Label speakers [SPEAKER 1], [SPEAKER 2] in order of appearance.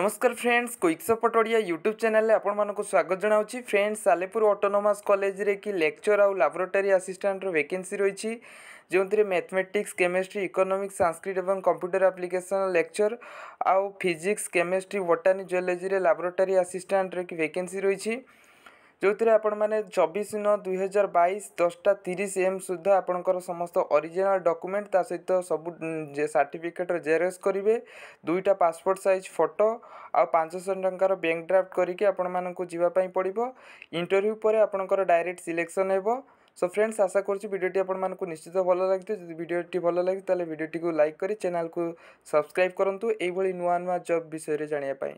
[SPEAKER 1] नमस्कार फ्रेंड्स क्विक्स Patodia YouTube channel आपण मानक स्वागत जनाऊँ फ्रेंड्स सालेपुर ऑटोनोमस कॉलेज रे कि लेक्चर आउ लैबोरेटरी आसीस्टांट वैकेंसी रही जो थी मैथमेटिक्स केमिस्ट्री इकोनॉमिक्स सांस्कृत और कंप्यूटर आप्लिकेसन लेक्चर आउ physics chemistry botany zoology laboratory assistant रे कि वैकेंसी रही है ଯେଉଁଥିରେ ଆପଣମାନେ ଚବିଶ ନଅ ଦୁଇହଜାର ବାଇଶ ଦଶଟା ତିରିଶ ଏମ୍ ସୁଦ୍ଧା ଆପଣଙ୍କର ସମସ୍ତ ଅରିଜିନାଲ୍ ଡକ୍ୟୁମେଣ୍ଟ ତା ସହିତ ସବୁ ସାର୍ଟିଫିକେଟ୍ର ଜେରକ୍ସ କରିବେ ଦୁଇଟା ପାସପୋର୍ଟ ସାଇଜ୍ ଫଟୋ ଆଉ ପାଞ୍ଚଶହ ଟଙ୍କାର ବ୍ୟାଙ୍କ ଡ୍ରାଫ୍ଟ କରିକି ଆପଣମାନଙ୍କୁ ଯିବା ପାଇଁ ପଡ଼ିବ ଇଣ୍ଟରଭ୍ୟୁ ପରେ ଆପଣଙ୍କର ଡାଇରେକ୍ଟ ସିଲେକ୍ସନ୍ ହେବ ସୋ ଫ୍ରେଣ୍ଡସ୍ ଆଶା କରୁଛି ଭିଡ଼ିଓଟି ଆପଣମାନଙ୍କୁ ନିଶ୍ଚିତ ଭଲ ଲାଗିଥିବ ଯଦି ଭିଡ଼ିଓଟି ଭଲ ଲାଗିଛି ତାହେଲେ ଭିଡ଼ିଓଟିକୁ ଲାଇକ୍ କରି ଚ୍ୟାନେଲ୍କୁ ସବସ୍କ୍ରାଇବ୍ କରନ୍ତୁ ଏଇଭଳି ନୂଆ ନୂଆ ଜବ୍ ବିଷୟରେ ଜାଣିବା ପାଇଁ